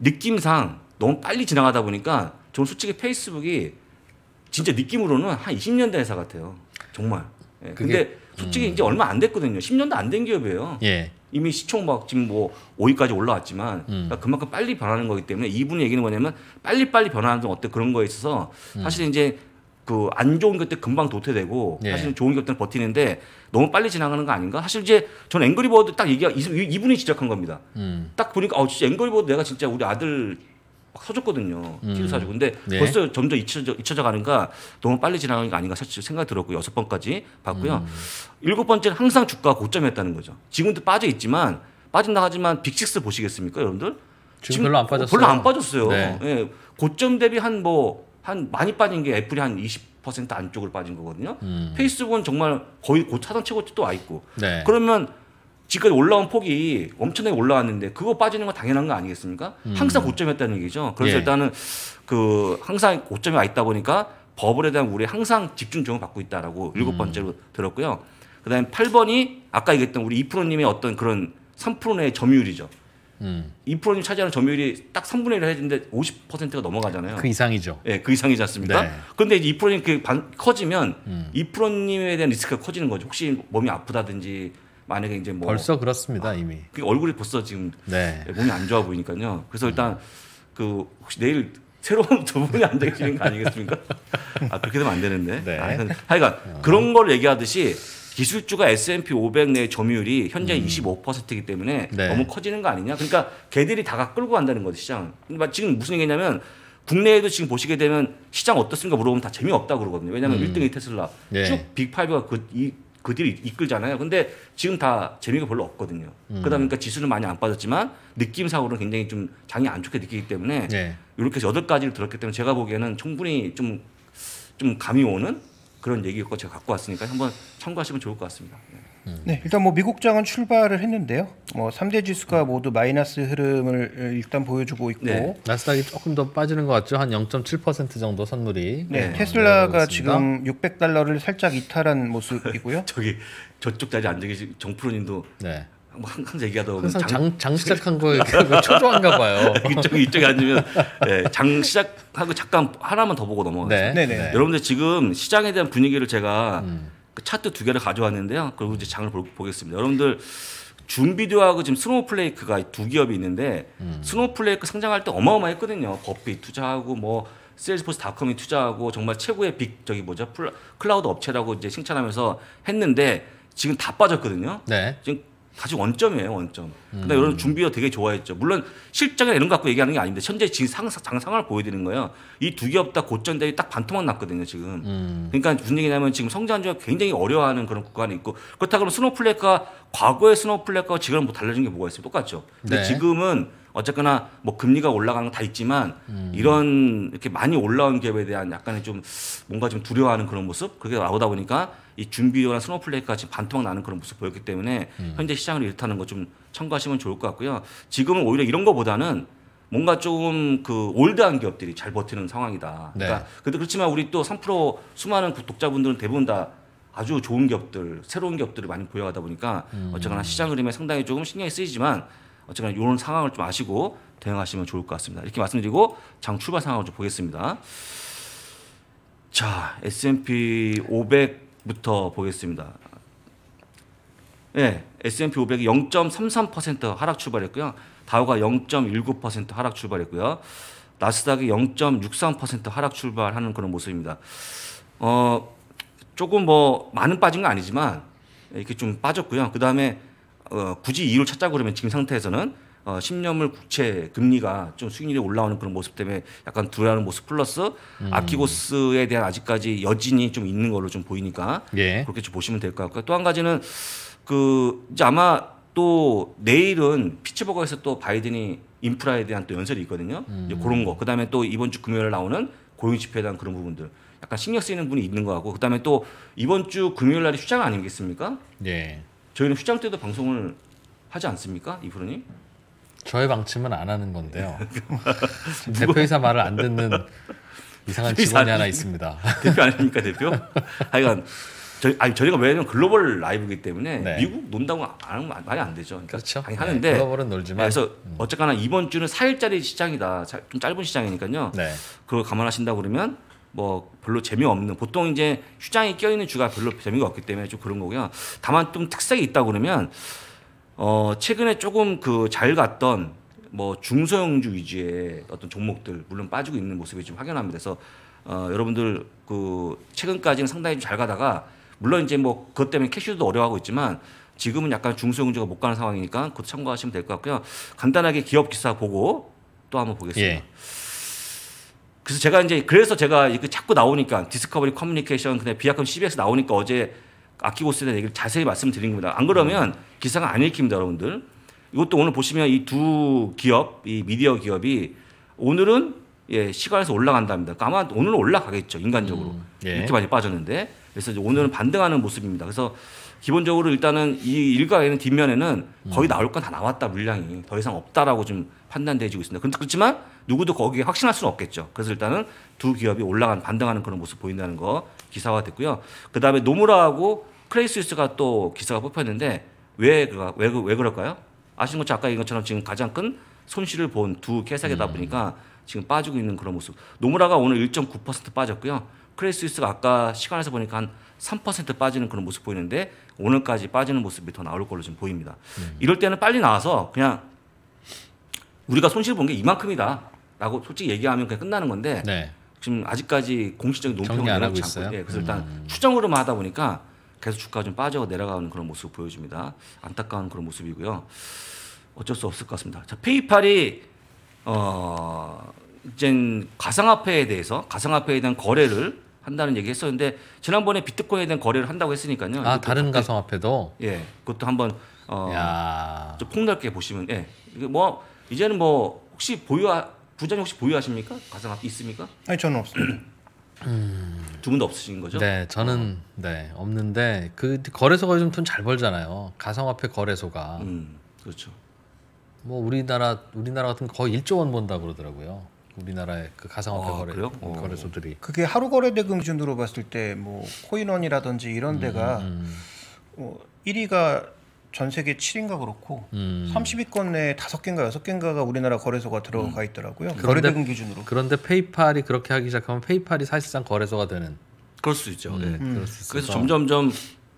느낌상 너무 빨리 지나가다 보니까 저는 솔직히 페이스북이 진짜 느낌으로는 한2 0년된 회사 같아요. 정말. 예. 그게, 근데 음. 솔직히 음. 이제 얼마 안 됐거든요. 10년도 안 된 기업이에요. 예. 이미 시총 막 지금 뭐 5위까지 올라왔지만 음. 그러니까 그만큼 빨리 변하는 거기 때문에 이분 얘기는 뭐냐면 빨리 빨리 변하는 어때 그런 거에 있어서 사실 음. 이제 그 안 좋은 것들 금방 도태되고 예. 사실은 좋은 것들은 버티는데 너무 빨리 지나가는 거 아닌가? 사실 이제 전 앵그리버드 딱 얘기가 이분이 시작한 겁니다. 음. 딱 보니까 어 진짜 앵그리버드 내가 진짜 우리 아들 서줬거든요. 음. 티도 사주고. 근데 네. 벌써 점점 잊혀져, 잊혀져 가는가 너무 빨리 지나가는 게 아닌가 사실 생각이 들었고 여섯 번까지 봤고요. 음. 일곱 번째는 항상 주가가 고점이었다는 거죠. 지금도 빠져 있지만 빠진다 하지만 빅식스 보시겠습니까 여러분들? 지금, 지금 별로 안 빠졌어요. 별로 안 빠졌어요. 네. 예. 고점 대비 한 뭐한 뭐, 많이 빠진 게 애플이 한 20% 안쪽으로 빠진 거거든요. 음. 페이스북은 정말 거의 곧 차선 최고치 또와 있고. 네. 그러면 지금까지 올라온 폭이 엄청나게 올라왔는데 그거 빠지는 건 당연한 거 아니겠습니까? 음. 항상 고점이었다는 얘기죠. 그래서 예. 일단은 그 항상 고점이 와 있다 보니까 버블에 대한 우리 항상 집중적으로 받고 있다라고 일곱 음. 번째로 들었고요. 그다음에 8번이 아까 얘기했던 우리 이프로님의 어떤 그런 3%의 점유율이죠. 음. 2%님 차지하는 점유율이 딱 3분의 1을 해주는데 50%가 넘어가잖아요. 그 이상이죠. 예, 네, 그 이상이지 않습니까? 그런데 네. 이제 2%님 그 커지면 음. 2%님에 대한 리스크가 커지는 거죠. 혹시 몸이 아프다든지 만약에 이제 뭐 벌써 그렇습니다 아, 이미. 그 얼굴이 벌써 지금 네. 몸이 안 좋아 보이니까요. 그래서 일단 그 혹시 내일 새로운 두 분이 안 되시는 거 아니겠습니까? [laughs] 아 그렇게 되면 안 되는데. 네. 아, 하여간 어. 그런 걸 얘기하듯이 기술주가 S&P 500내 점유율이 현재 음. 25%이기 때문에 네. 너무 커지는 거 아니냐. 그러니까 걔들이 다가 끌고 간다는 거죠 시장. 지금 무슨 얘기냐면 국내에도 지금 보시게 되면 시장 어떻습니까 물어보면 다 재미없다 그러거든요. 왜냐하면 음. 1등이 테슬라, 네. 쭉빅파이브가그이 그 뒤로 이끌잖아요. 근데 지금 다 재미가 별로 없거든요. 음. 그러다 보니까 지수는 많이 안 빠졌지만 느낌상으로는 굉장히 좀 장이 안 좋게 느끼기 때문에 네. 이렇게 해서 여덟 가지를 들었기 때문에 제가 보기에는 충분히 좀, 좀 감이 오는 그런 얘기였고 제가 갖고 왔으니까 한번 참고하시면 좋을 것 같습니다. 네. 네, 일단 뭐 미국장은 출발을 했는데요. 뭐 3대 지수가 모두 마이너스 흐름을 일단 보여주고 있고 네, 나스닥이 조금 더 빠지는 것 같죠. 한 0.7% 정도 선물이. 네, 네 테슬라가 지금 600달러를 살짝 이탈한 모습이고요. [laughs] 저기 저쪽 자리 앉아 계신 정프로님도 네. 뭐 항상 얘기하다 보 항상 장, 장 시작한 거에 그, 그 초조한가 봐요. [laughs] 이쪽에 이쪽에 앉으면 네, 예, 장 시작하고 잠깐 하나만 더 보고 넘어가요. 네 네. 네. 네. 여러분들 지금 시장에 대한 분위기를 제가 음. 그 차트 두 개를 가져왔는데요. 그리고 이제 장을 보, 겠습니다 여러분들 준비디하고 지금 스노우플레이크가 두 기업이 있는데 음. 스노우플레이크 상장할 때 어마어마했거든요. 버핏 투자하고 뭐 세일스포츠닷컴이 투자하고 정말 최고의 빅 저기 뭐죠 플라, 클라우드 업체라고 이제 칭찬하면서 했는데 지금 다 빠졌거든요. 네. 지금 다시 원점이에요, 원점. 근데 음. 이런 준비가 되게 좋아했죠. 물론 실적이나 이런 거 갖고 얘기하는 게 아닌데 현재 지금 상, 장상을 보여드리는 거예요. 이 두개업다 고점 대비 딱 반토막 났거든요, 지금. 음. 그러니까 무슨 얘기냐면 지금 성장주가 굉장히 어려워하는 그런 구간이 있고 그렇다 그러면 스노플렉과 과거의 스노플렉과 지금은 뭐 달라진 게 뭐가 있어요? 똑같죠. 근데 네. 지금은 어쨌거나 뭐 금리가 올라가는 건다 있지만 음. 이런 이렇게 많이 올라온 기업에 대한 약간의 좀 뭔가 좀 두려워하는 그런 모습 그게 나오다 보니까 이 준비료나 스노플레이크 같이 반토막 나는 그런 모습 보였기 때문에 음. 현재 시장을 잃다는 것 좀 참고하시면 좋을 것 같고요. 지금은 오히려 이런 것보다는 뭔가 좀 그 올드한 기업들이 잘 버티는 상황이다. 네. 그러니까 근데 그렇지만 우리 또 3% 수많은 그 독자분들은 대부분 다 아주 좋은 기업들, 새로운 기업들을 많이 보유하다 보니까 음. 어쨌거나 시장 흐름에 상당히 조금 신경이 쓰이지만 어쨌거나 이런 상황을 좀 아시고 대응하시면 좋을 것 같습니다. 이렇게 말씀드리고 장 출발 상황을 좀 보겠습니다. 자, S&P 500 부터 보겠습니다. 예, S&P 500이 0.33% 하락 출발했고요. 다우가 0.19% 하락 출발했고요. 나스닥이 0.63% 하락 출발하는 그런 모습입니다. 어, 조금 뭐 많은 빠진 건 아니지만 이렇게 좀 빠졌고요. 그다음에 어, 굳이 이유를 찾자고 그러면 지금 상태에서는 어, 10년물 국채 금리가 좀 수익률이 올라오는 그런 모습 때문에 약간 두려워하는 모습 플러스 음. 아키고스에 대한 아직까지 여진이 좀 있는 걸로 좀 보이니까 예. 그렇게 좀 보시면 될 것 같고요. 또 한 가지는 그 이제 아마 또 내일은 피츠버거에서 또 바이든이 인프라에 대한 또 연설이 있거든요. 음. 이제 그런 거. 그다음에 또 이번 주 금요일에 나오는 고용 지표에 대한 그런 부분들. 약간 신경 쓰이는 분이 있는 것 같고 그다음에 또 이번 주 금요일 날이 휴장 아니겠습니까? 네. 저희는 휴장 때도 방송을 하지 않습니까, 이프로님? 저의 방침은 안 하는 건데요. [laughs] 대표이사 말을 안 듣는 이상한 직원이 하나 있습니다. [laughs] 대표 아닙니까 대표? 하여간 저희 아니 저희가 왜냐면 글로벌 라이브이기 때문에 네. 미국 논다고 안 하면 말이 안 되죠. 그러니까 그렇죠. 아니, 네, 하는데 네, 글로벌은 놀지만 그래서 음. 어쨌거나 이번 주는 4일짜리 시장이다. 좀 짧은 시장이니까요. 네. 그걸 감안하신다 그러면 뭐 별로 재미없는 보통 이제 휴장이 껴 있는 주가 별로 재미가 없기 때문에 좀 그런 거고요. 다만 좀 특색이 있다 그러면 어, 최근에 조금 그 잘 갔던 뭐 중소형주 위주의 어떤 종목들 물론 빠지고 있는 모습이 좀 확연합니다. 그래서 어, 여러분들 그 최근까지는 상당히 잘 가다가 물론 이제 뭐 그것 때문에 캐시도 어려워하고 있지만 지금은 약간 중소형주가 못 가는 상황이니까 그것 참고하시면 될 것 같고요. 간단하게 기업 기사 보고 또 한번 보겠습니다. 예. 그래서 제가 이제 그래서 제가 이렇게 자꾸 나오니까 디스커버리 커뮤니케이션 근데 비약금 CBS 나오니까 어제 아끼고 써야 는 얘기를 자세히 말씀드린 겁니다. 안 그러면 기사가 안 읽힙니다, 여러분들. 이것도 오늘 보시면 이 두 기업, 이 미디어 기업이 오늘은 예, 시간에서 올라간답니다. 까 그러니까 아마 오늘 올라가겠죠, 인간적으로. 음, 예. 이렇게 많이 빠졌는데. 그래서 이제 오늘은 반등하는 모습입니다. 그래서 기본적으로 일단은 이일각에는 뒷면에는 거의 음. 나올 건 다 나왔다 물량이 더 이상 없다라고 좀 판단돼지고 있습니다. 그렇지만 누구도 거기에 확신할 수는 없겠죠. 그래서 일단은 두 기업이 올라간 반등하는 그런 모습 보인다는 거 기사화됐고요. 그 다음에 노무라하고 크레이스위스가 또 기사가 뽑혔는데 왜, 왜, 그, 왜 그럴까요? 아시는 것처럼 아까 이것처럼 지금 가장 큰 손실을 본두 회사이다 음. 보니까 지금 빠지고 있는 그런 모습. 노무라가 오늘 1.9% 빠졌고요. 크레이스위스가 아까 시간에서 보니까 한 3% 빠지는 그런 모습 보이는데 오늘까지 빠지는 모습이 더 나올 걸로 지금 보입니다. 음. 이럴 때는 빨리 나와서 그냥 우리가 손실 본 게 이만큼이다. 라고 솔직히 얘기하면 그냥 끝나는 건데 네. 지금 아직까지 공식적인 논평을 안 하고 있어요. 예, 그래서 일단 음. 추정으로만 하다 보니까 계속 주가가 좀 빠져 내려가는 그런 모습 을 보여줍니다. 안타까운 그런 모습이고요. 어쩔 수 없을 것 같습니다. 자, 페이팔이 어 이젠 가상화폐에 대해서 가상화폐에 대한 거래를 한다는 얘기 했었는데 지난번에 비트코인에 대한 거래를 한다고 했으니까요. 아 다른 그 가상화폐도 예 그것도 한번 어좀 폭넓게 보시면 예 이게 뭐 이제는 뭐 혹시 보유 부장님 혹시 보유하십니까? 가상화폐 있습니까? 아니 저는 없습니다. [clears throat] 두 분도 없으신 거죠? 네, 저는 어. 네 없는데 그 거래소가 요즘 돈잘 벌잖아요. 가상화폐 거래소가. 음, 그렇죠. 뭐 우리나라 우리나라 같은 거의 1조 원 번다 그러더라고요. 우리나라의 그 가상화폐 아, 거래, 어. 거래소들이 그게 하루 거래 대금 기준으로 봤을 때 뭐 코인원이라든지 이런 데가 음, 음. 어, 음. 1위가 뭐전 세계 7인가 그렇고 음. 30위권 내에 섯개인가 여섯 개인가가 우리나라 거래소가 들어가 음. 있더라고요. 음. 그런데, 거래대금 기준으로. 그런데 페이팔이 그렇게 하기 시작하면 페이팔이 사실상 거래소가 되는 그럴 수 있죠. 음. 네. 그럴 수 있어요. 그래서 점점점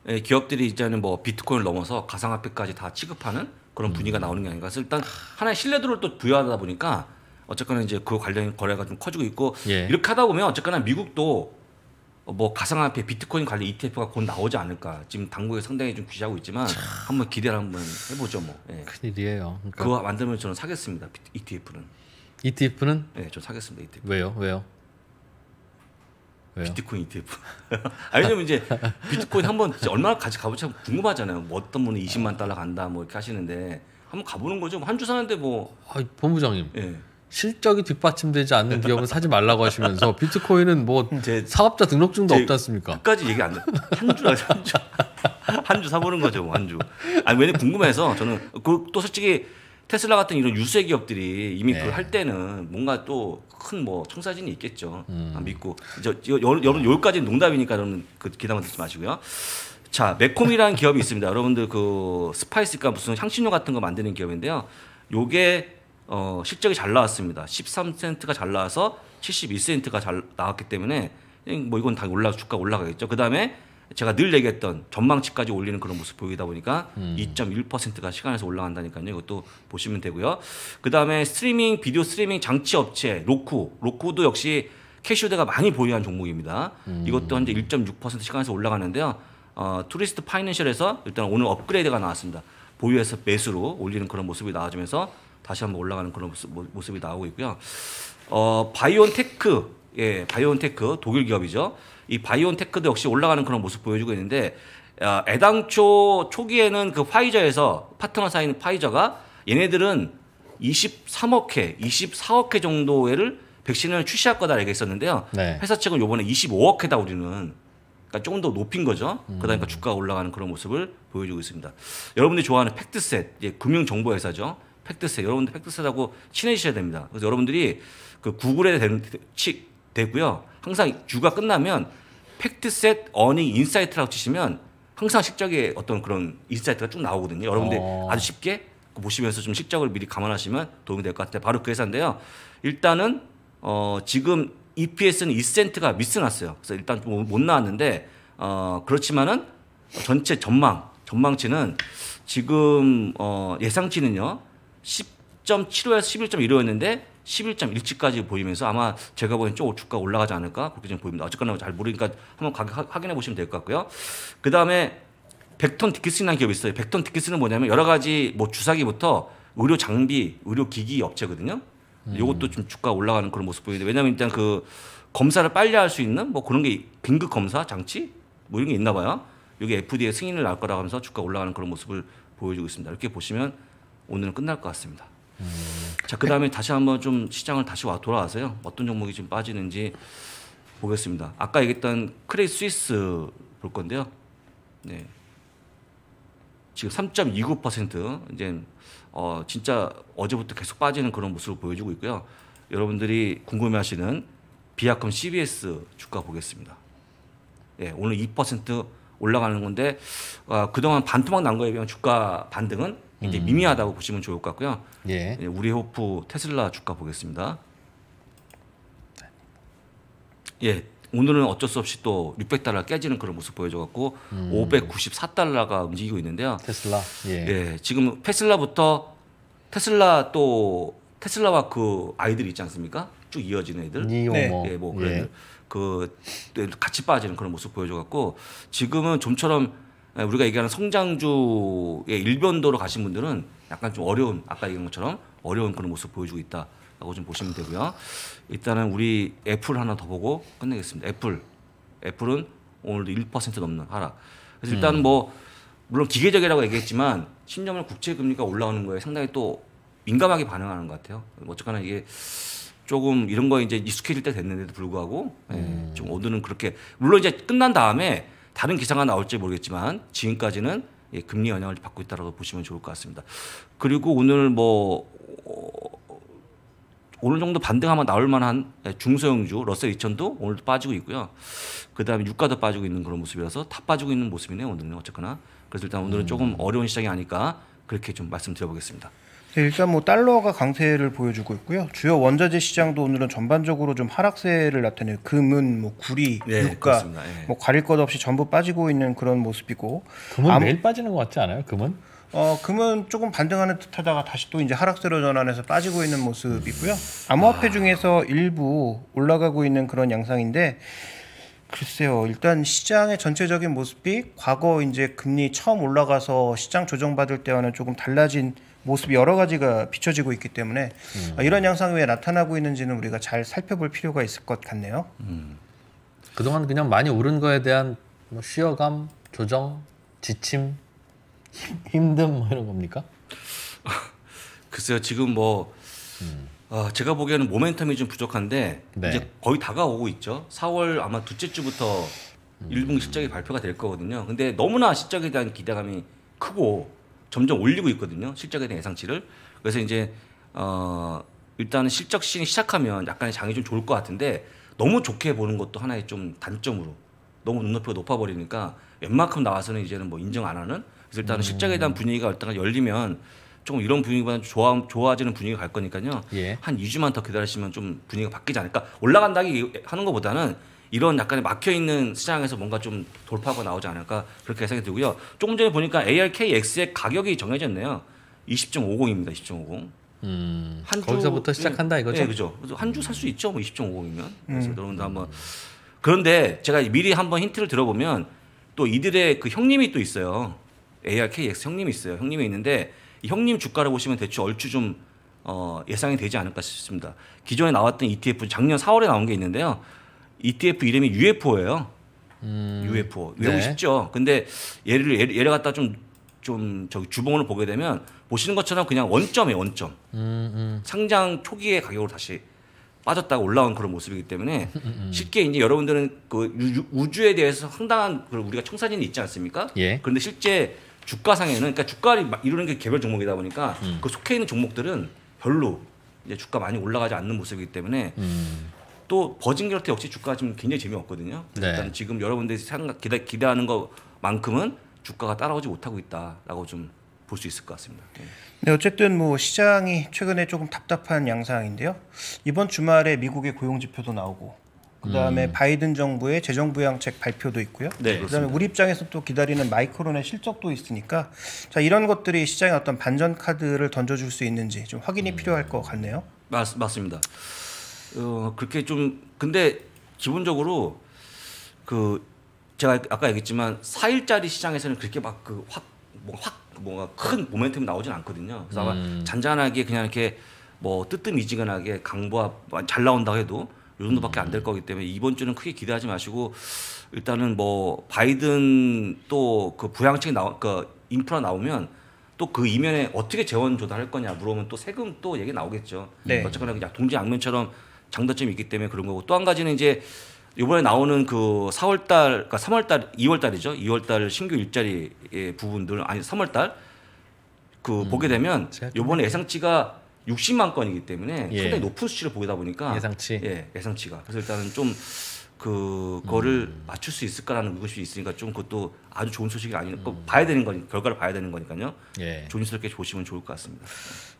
예, 기업들이 이제는 뭐 비트코인을 넘어서 가상화폐까지 다 취급하는 그런 분위기가 음. 나오는 게 아닌가. 그래서 일단 하나의 신뢰도를 또 부여하다 보니까 어쨌거나 이제 그 관련 거래가 좀 커지고 있고 예. 이렇게 하다 보면 어쨌거나 미국도 뭐 가상화폐 비트코인 관련 ETF가 곧 나오지 않을까 지금 당국에 상당히 좀 귀시하고 있지만 참. 한번 기대를 한번 해보죠 뭐 예. 큰일이에요 그러니까. 그거 만들면 저는 사겠습니다 ETF는 ETF는 예저 사겠습니다 ETF 왜요 왜요 왜요? 비트코인 ETF. [laughs] 아니, 왜냐면 이제 비트코인 한번 얼마나 같이 가보자참 궁금하잖아요. 뭐 어떤 분은 20만 달러 간다 뭐 이렇게 하시는데 한번 가보는 거죠. 뭐 한주 사는데 뭐. 아, 본부장님. 예. 실적이 뒷받침되지 않는 기업은 사지 말라고 하시면서 [laughs] 비트코인은 뭐 제, 사업자 등록증도 없지 않습니까? 끝까지 얘기 안 돼. 한줄 아주 한 주. 한 주 사보는 거죠, 뭐, 한 주. 아니, 왜냐면 궁금해서 저는 그 또 솔직히 테슬라 같은 이런 유세 기업들이 이미 네. 그할 때는 뭔가 또 큰 뭐 청사진이 있겠죠. 음. 아, 믿고. 저, 여러분, 여기까지는 농담이니까 여러그 기담아 듣지 마시고요. 자, 매콤이라는 기업이 있습니다. 여러분들 그 스파이스가 무슨 향신료 같은 거 만드는 기업인데요. 요게 어, 실적이 잘 나왔습니다. 13센트가 잘 나와서 72센트가 잘 나왔기 때문에 음, 뭐 이건 다 올라 주가 올라가겠죠. 그다음에 제가 늘 얘기했던 전망치까지 올리는 그런 모습 보이다 보니까 음. 2.1%가 시간에서 올라간다니까요. 이것도 보시면 되고요. 그다음에 스트리밍 비디오 스트리밍 장치 업체 로쿠, 로쿠도 역시 캐시오대가 많이 보유한 종목입니다. 음. 이것도 현재 1.6% 시간에서 올라가는데요. 어, 투리스트 파이낸셜에서 일단 오늘 업그레이드가 나왔습니다. 보유해서 매수로 올리는 그런 모습이 나와주면서 다시 한번 올라가는 그런 모습, 이 나오고 있고요. 어, 바이온테크, 예, 바이온테크 독일 기업이죠. 이 바이온테크도 역시 올라가는 그런 모습 보여주고 있는데 어, 애당초 초기에는 그 파이저에서 파트너 사인 파이저가 얘네들은 23억 회, 24억 회 정도를 백신을 출시할 거다 얘기했었는데요. 네. 회사 측은 요번에 25억 회다 우리는 그러니까 조금 더 높인 거죠. 음. 그러니까 주가가 올라가는 그런 모습을 보여주고 있습니다. 여러분들이 좋아하는 팩트셋, 예, 금융 정보 회사죠. 팩트셋 여러분들 팩트셋하고 친해지셔야 됩니다. 그래서 여러분들이 그 구글에 되, 치, 되고요. 항상 주가 끝나면 팩트셋 어닝 인사이트라고 치시면 항상 실적의 어떤 그런 인사이트가 쭉 나오거든요. 여러분들 어. 아주 쉽게 보시면서 좀 실적을 미리 감안하시면 도움이 될 것 같아요. 바로 그 회사인데요. 일단은 어, 지금 EPS는 2센트가 미스 났어요. 그래서 일단 못 나왔는데 어, 그렇지만은 전체 전망 전망치는 지금 어, 예상치는요. 10.75에서 11.15였는데 11.17까지 보이면서 아마 제가 보기엔 조금 주가 올라가지 않을까 그렇게 좀 보입니다. 어쨌거나 잘 모르니까 한번 가격 확인해 보시면 될 것 같고요. 그 다음에 백톤 디키슨라는 기업이 있어요. 백톤 디키슨은 뭐냐면 여러 가지 뭐 주사기부터 의료 장비, 의료 기기 업체거든요. 이것도 음. 좀 주가 올라가는 그런 모습 보이는데 왜냐면 일단 그 검사를 빨리 할 수 있는 뭐 그런 게 긴급 검사 장치 뭐 이런 게 있나 봐요. 여기 FDA 승인을 날 거라고 하면서 주가 올라가는 그런 모습을 보여주고 있습니다. 이렇게 보시면 오늘은 끝날 것 같습니다. 음. 자, 그 다음에 다시 한번 좀 시장을 다시 와 돌아와서요. 어떤 종목이 지금 빠지는지 보겠습니다. 아까 얘기했던 크레이 스위스 볼 건데요. 네. 지금 3.29% 이제 어, 진짜 어제부터 계속 빠지는 그런 모습을 보여주고 있고요. 여러분들이 궁금해하시는 비아컴 CBS 주가 보겠습니다. 예, 오늘 2% 올라가는 건데 어, 그동안 반토막 난 거에 비하면 주가 반등은 굉장히 음. 미미하다고 보시면 좋을 것 같고요. 예. 예. 우리 호프 테슬라 주가 보겠습니다. 예. 오늘은 어쩔 수 없이 또 600달러 깨지는 그런 모습 보여줘갖고 음. 594달러가 움직이고 있는데요. 테슬라. 예. 예. 지금 테슬라부터 테슬라 또 테슬라와 그 아이들 있지 않습니까? 쭉 이어지는 애들. 니오 네. 뭐. 예, 뭐 그런 예. 그 같이 빠지는 그런 모습 보여줘갖고 지금은 좀처럼 아, 우리가 얘기하는 성장주의 일변도로 가신 분들은 약간 좀 어려운 아까 얘기한 것처럼 어려운 그런 모습 보여주고 있다라고 좀 보시면 되고요. 일단은 우리 애플 하나 더 보고 끝내겠습니다. 애플 애플은 오늘도 1% 넘는 하락. 그래서 일단 음. 뭐 물론 기계적이라고 얘기했지만 10년물 국채 금리가 올라오는 거에 상당히 또 민감하게 반응하는 것 같아요. 어쨌거나 이게 조금 이런 거 이제 익숙해질 때 됐는데도 불구하고 예, 음. 예, 좀 오늘은 그렇게 물론 이제 끝난 다음에 다른 기사가 나올지 모르겠지만 지금까지는 예, 금리 영향을 받고 있다라고 보시면 좋을 것 같습니다. 그리고 오늘 뭐 어느 정도 반등하면 나올 만한 예, 중소형주 러셀 2000도 오늘도 빠지고 있고요. 그다음에 유가도 빠지고 있는 그런 모습이라서 다 빠지고 있는 모습이네요. 오늘은 어쨌거나 그래서 일단 오늘은 음. 조금 어려운 시장이 아닐까 그렇게 좀 말씀드려보겠습니다. 일단 뭐 달러가 강세를 보여주고 있고요. 주요 원자재 시장도 오늘은 전반적으로 좀 하락세를 나타내요. 금은 뭐 구리, 네, 유가 네. 뭐 가릴 것 없이 전부 빠지고 있는 그런 모습이고 금은 아무... 매일 빠지는 것 같지 않아요? 금은? 어, 금은 조금 반등하는 듯하다가 다시 또 이제 하락세로 전환해서 빠지고 있는 모습이고요. 암호화폐 아... 중에서 일부 올라가고 있는 그런 양상인데 글쎄요. 일단 시장의 전체적인 모습이 과거 이제 금리 처음 올라가서 시장 조정받을 때와는 조금 달라진 모습이 여러 가지가 비춰지고 있기 때문에 음. 이런 양상이 왜 나타나고 있는지는 우리가 잘 살펴볼 필요가 있을 것 같네요. 음. 그동안 그냥 많이 오른 거에 대한 뭐 쉬어감, 조정, 지침, 힘, 듦뭐 이런 겁니까? [laughs] 글쎄요. 지금 뭐 음. 어, 제가 보기에는 모멘텀이 좀 부족한데 네. 이제 거의 다가오고 있죠. 4월 아마 둘째 주부터 음. 일분 실적이 발표가 될 거거든요. 근데 너무나 실적에 대한 기대감이 크고 점점 올리고 있거든요. 실적에 대한 예상치를. 그래서 이제 어 일단은 실적 시즌 시작하면 약간의 장이 좀 좋을 것 같은데 너무 좋게 보는 것도 하나의 좀 단점으로 너무 눈높이가 높아 버리니까 웬만큼 나와서는 이제는 뭐 인정 안 하는 그래서 일단은 음. 실적에 대한 분위기가 일단 열리면 조금 이런 분위기보다 좋아, 좋아지는 분위기가 갈 거니까요. 예. 한 2주만 더 기다리시면 좀 분위기가 바뀌지 않을까. 올라간다기 하는 것보다는 이런 약간의 막혀 있는 시장에서 뭔가 좀 돌파하고 나오지 않을까 그렇게 생각이 들고요. 조금 전에 보니까 ARKX의 가격이 정해졌네요. 20.50입니다. 20.50. 음, 한거부터 네. 시작한다 이거죠. 네, 그죠. 한 주 살 수 있죠. 뭐 20.50이면. 그래서 음. 여러분들 한번 그런데 제가 미리 한번 힌트를 들어보면 또 이들의 그 형님이 또 있어요. ARKX 형님이 있어요. 형님이 있는데 이 형님 주가를 보시면 대충 얼추 좀 어, 예상이 되지 않을까 싶습니다. 기존에 나왔던 ETF 작년 4월에 나온 게 있는데요. ETF 이름이 UFO예요. 음. UFO. 외우고 네. 쉽죠. 근데 예를, 예를 갖다 좀, 좀 저기 주봉을 보게 되면 보시는 것처럼 그냥 원점에 원점. 음, 음. 상장 초기의 가격으로 다시 빠졌다가 올라온 그런 모습이기 때문에 음, 음, 음. 쉽게 이제 여러분들은 그 우주에 대해서 상당한 그런 우리가 청사진이 있지 않습니까? 예. 그런데 실제 주가상에는 그러니까 주가를 이루는 게 개별 종목이다 보니까 그 속해 있는 종목들은 별로 이제 주가 많이 올라가지 않는 모습이기 때문에 음. 또 버진 결태 역시 주가 지금 굉장히 재미없거든요. 네. 일단 지금 여러분들이 생각 기대, 기대하는 것만큼은 주가가 따라오지 못하고 있다라고 좀 볼 수 있을 것 같습니다. 네. 네. 어쨌든 뭐 시장이 최근에 조금 답답한 양상인데요. 이번 주말에 미국의 고용 지표도 나오고 그다음에 음. 바이든 정부의 재정 부양책 발표도 있고요. 네, 그다음에 우리 입장에서 또 기다리는 마이크론의 실적도 있으니까 자 이런 것들이 시장에 어떤 반전 카드를 던져줄 수 있는지 좀 확인이 음. 필요할 것 같네요. 맞, 맞습니다. 어, 그렇게 좀 근데 기본적으로 그 제가 아까 얘기했지만 4일짜리 시장에서는 그렇게 막 그 확 뭐확 뭐 뭔가 큰 모멘텀이 나오진 않거든요. 그래서 아마 음. 잔잔하게 그냥 이렇게 뭐 뜨뜻미지근하게 강보합 잘 나온다 고 해도 요 정도밖에 안될 음. 거기 때문에 이번 주는 크게 기대하지 마시고 일단은 뭐 바이든 또 그 부양책 나오 그 인프라 나오면 또 그 이면에 어떻게 재원 조달할 거냐 물어보면 또 세금 또 얘기 나오겠죠. 네. 어쨌거나 그냥 동지 양면처럼 장단점이 있기 때문에 그런 거고 또 한 가지는 이제 이번에 나오는 그 4월 달, 그러니까 3월 달, 2월 달이죠. 2월 달 신규 일자리 부분들 아니 3월 달그 음, 보게 되면 이번에 예상치가 60만 건이기 때문에 예. 상당히 높은 수치를 보이다 보니까 예상치 예, 예상치가 그래서 일단은 좀 그거를 음. 맞출 수 있을까라는 의구심이 있으니까 좀 그것도 아주 좋은 소식이 아닌니 음. 봐야 되는 거니 결과를 봐야 되는 거니까요. 예. 조심스럽게 보시면 좋을 것 같습니다.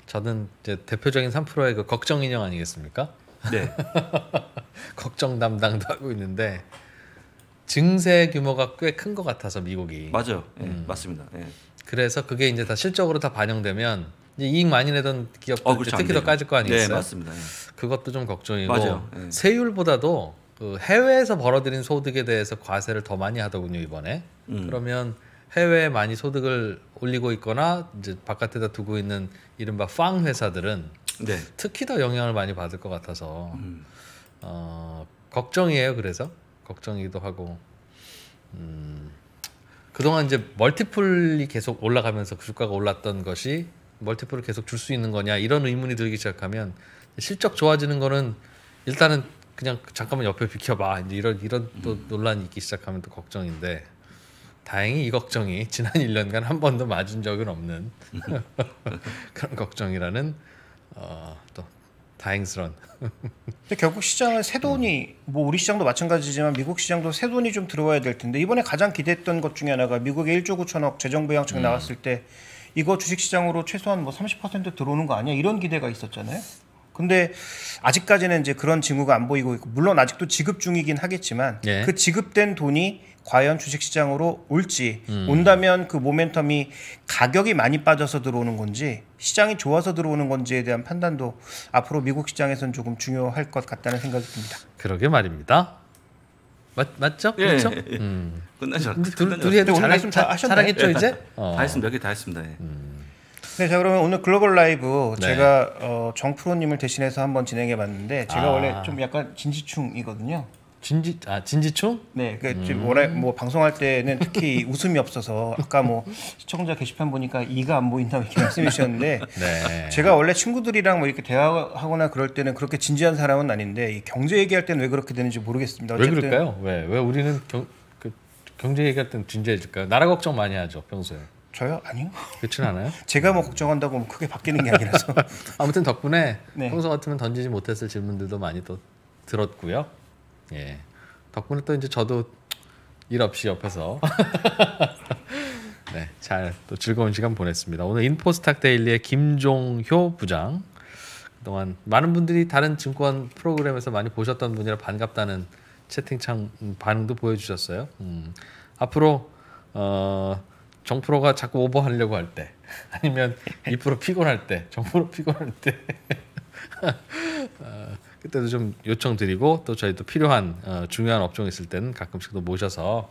저는 이제 대표적인 3%의 그 걱정 인형 아니겠습니까? 네. [laughs] 걱정 담당도 하고 있는데 증세 규모가 꽤 큰 것 같아서 미국이. 맞아요. 예, 음. 맞습니다. 예. 그래서 그게 이제 다 실적으로 다 반영되면 이제 이익 많이 내던 기업들 어, 그렇죠, 특히 더 까질 거 아니겠어요? 네, 맞습니다. 예. 그것도 좀 걱정이고 맞아요. 예. 세율보다도 그 해외에서 벌어들인 소득에 대해서 과세를 더 많이 하더군요 이번에. 음. 그러면 해외에 많이 소득을 올리고 있거나 이제 바깥에다 두고 있는 이른바 팡 회사들은 네. 특히 더 영향을 많이 받을 것 같아서 음. 어, 걱정이에요. 그래서 걱정이기도 하고 음, 그동안 이제 멀티플이 계속 올라가면서 주가가 올랐던 것이 멀티플을 계속 줄 수 있는 거냐 이런 의문이 들기 시작하면 실적 좋아지는 거는 일단은 그냥 잠깐만 옆에 비켜봐 이제 이런 이런 또 음. 논란이 있기 시작하면 또 걱정인데 다행히 이 걱정이 지난 1년간 한 번도 맞은 적은 없는 [laughs] [laughs] 그런 걱정이라는 어, 또 다행스러운. 근데 결국 시장은 새 돈이 뭐 우리 시장도 마찬가지지만 미국 시장도 새 돈이 좀 들어와야 될 텐데 이번에 가장 기대했던 것 중에 하나가 미국의 1조 9천억 재정 부양책 음. 나왔을 때 이거 주식 시장으로 최소한 뭐30% 들어오는 거 아니야? 이런 기대가 있었잖아요. 근데 아직까지는 이제 그런 징후가 안 보이고 있고 물론 아직도 지급 중이긴 하겠지만 예. 그 지급된 돈이 과연 주식시장으로 올지 음. 온다면 그 모멘텀이 가격이 많이 빠져서 들어오는 건지 시장이 좋아서 들어오는 건지에 대한 판단도 앞으로 미국 시장에선 조금 중요할 것 같다는 생각이 듭니다. 그러게 말입니다. 맞, 맞죠? 예, 그렇죠? 예, 예. 음. 끝나죠. 둘, 이 해도 잘했으면 다 하셨나요? 잘하죠 예. 이제? 어. 다 했으면 몇개 다 했습니다. 음. 네, 자 그러면 오늘 글로벌 라이브 네. 제가 어, 정프로님을 대신해서 한번 진행해봤는데 제가 아. 원래 좀 약간 진지충이거든요. 진지 아 진지충? 네, 그 음. 뭐라 뭐 방송할 때는 특히 [laughs] 웃음이 없어서 아까 뭐 시청자 게시판 보니까 이가 안 보인다 뭐 이렇게 말씀해주셨는데 [laughs] 네. 제가 원래 친구들이랑 뭐 이렇게 대화하거나 그럴 때는 그렇게 진지한 사람은 아닌데 이 경제 얘기할 때는 왜 그렇게 되는지 모르겠습니다. 왜 그럴까요? 왜왜 우리는 경, 그 경제 얘기할 때는 진지해질까요? 나라 걱정 많이 하죠 평소에. 저요? 아니요. 그렇진 않아요? 제가 뭐 걱정한다고 뭐 크게 바뀌는 게 아니라서. [laughs] 아무튼 덕분에 네. 평소 같으면 던지지 못했을 질문들도 많이 또 들었고요. 예. 덕분에 또 이제 저도 일 없이 옆에서 [laughs] 네, 잘 또 즐거운 시간 보냈습니다. 오늘 인포스탁 데일리의 김종효 부장 그동안 많은 분들이 다른 증권 프로그램에서 많이 보셨던 분이라 반갑다는 채팅창 반응도 보여주셨어요. 음, 앞으로 어, 정프로가 자꾸 오버하려고 할 때 아니면 2 [laughs] 프로 피곤할 때 정프로 피곤할 때 [laughs] 어, 그때도 좀 요청드리고 또 저희도 필요한 어, 중요한 업종 있을 때는 가끔씩 또 모셔서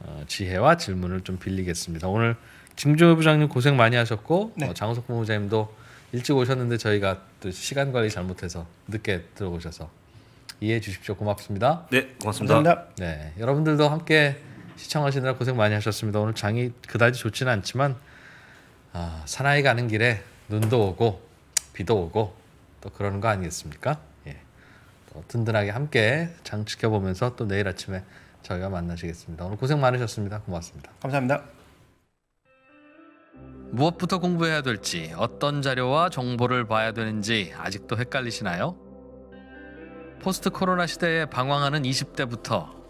어, 지혜와 질문을 좀 빌리겠습니다. 오늘 김종호 부장님 고생 많이 하셨고 네. 장우석 본모자님도 일찍 오셨는데 저희가 또 시간 관리 잘못해서 늦게 들어오셔서 이해해 주십시오. 고맙습니다. 네, 고맙습니다. 감사합니다. 네, 여러분들도 함께 시청하시느라 고생 많이 하셨습니다. 오늘 장이 그다지 좋지는 않지만 아, 사나이 가는 길에 눈도 오고 비도 오고 또 그러는 거 아니겠습니까? 예. 또 든든하게 함께 장 지켜보면서 또 내일 아침에 저희가 만나시겠습니다. 오늘 고생 많으셨습니다. 고맙습니다. 감사합니다. 무엇부터 공부해야 될지, 어떤 자료와 정보를 봐야 되는지 아직도 헷갈리시나요? 포스트 코로나 시대에 방황하는 20대부터